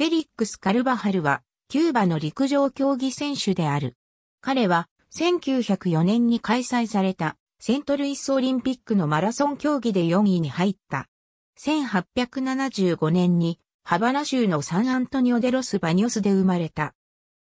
フェリックス・カルバハルは、キューバの陸上競技選手である。彼は、1904年に開催された、セントルイスオリンピックのマラソン競技で4位に入った。1875年に、ハバナ州のサンアントニオデロス・バニオスで生まれた。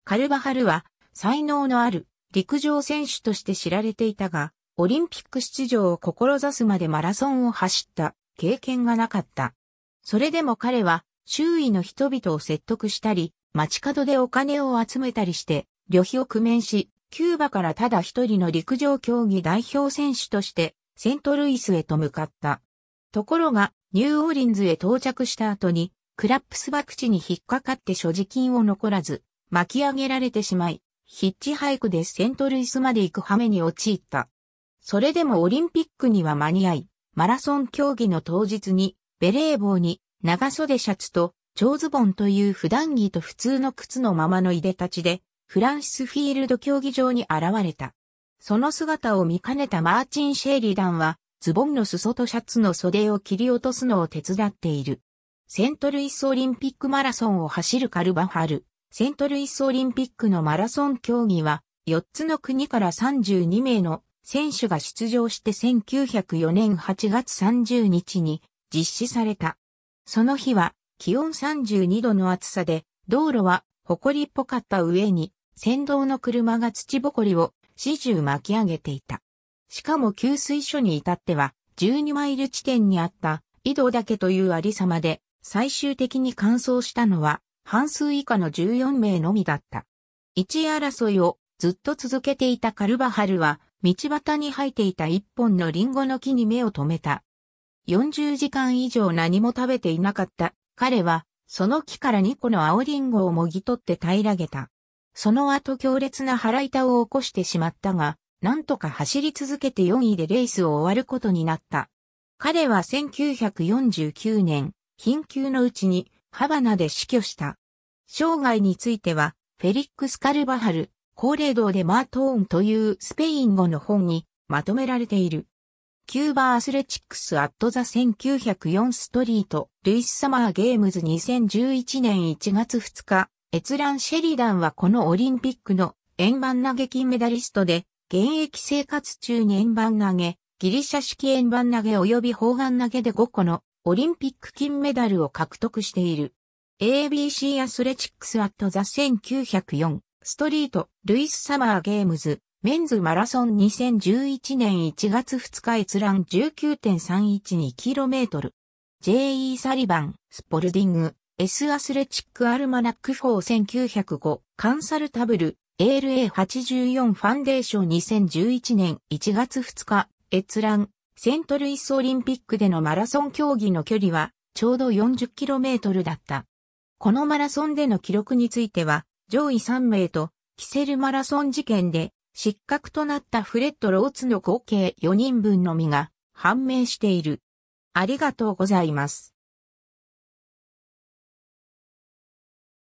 カルバハルは、才能のある陸上選手として知られていたが、オリンピック出場を志すまでマラソンを走った経験がなかった。それでも彼は周囲の人々を説得したり、街角でお金を集めたりして、旅費を工面し、キューバからただ一人の陸上競技代表選手として、セントルイスへと向かった。ところが、ニューオーリンズへ到着した後に、クラップス博地に引っかかって所持金を残らず、巻き上げられてしまい、ヒッチハイクでセントルイスまで行く羽目に陥った。それでもオリンピックには間に合い、マラソン競技の当日に、ベレー帽に長袖シャツと長ズボンという普段着と普通の靴のままのいでたちで、フランシスフィールド競技場に現れた。その姿を見かねたマーチン・シェーリダンは、ズボンの裾とシャツの袖を切り落とすのを手伝っている。セントルイスオリンピックマラソンを走るカルバハル。セントルイスオリンピックのマラソン競技は、4つの国から32名の選手が出場して1904年8月30日に実施された。その日は気温32度の暑さで、道路は埃っぽかった上に、先導の車が土ぼこりを始終巻き上げていた。しかも給水所に至っては、12マイル地点にあった井戸だけというありさまで、最終的に乾燥したのは、半数以下の14名のみだった。一位争いをずっと続けていたカルバハルは、道端に生えていた一本のリンゴの木に目を留めた。40時間以上何も食べていなかった。彼は、その木から2個の青リンゴをもぎ取って平らげた。その後強烈な腹板を起こしてしまったが、なんとか走り続けて4位でレースを終わることになった。彼は1949年、貧窮のうちにハバナで死去した。生涯については、フェリックス・カルバハル、高齢道でマートーンというスペイン語の本にまとめられている。キューバアスレチックスアットザ1904ストリート、ルイス・サマー・ゲームズ2011年1月2日、閲覧シェリダンはこのオリンピックの円盤投げ金メダリストで、現役生活中に円盤投げ、ギリシャ式円盤投げ及び砲丸投げで5個のオリンピック金メダルを獲得している。ABC アスレチックスアットザ1904ストリート、ルイス・サマー・ゲームズメンズマラソン2011年1月2日閲覧 19.312km。J.E. サリバン、スポルディング、S アスレチックアルマナック4 1905、カンサルタブル、ALA84 ファンデーション2011年1月2日、閲覧、セントルイスオリンピックでのマラソン競技の距離は、ちょうど 40km だった。このマラソンでの記録については、上位3名と、キセルマラソン事件で失格となったフレッド・ローツの合計4人分のみが判明している。ありがとうございます。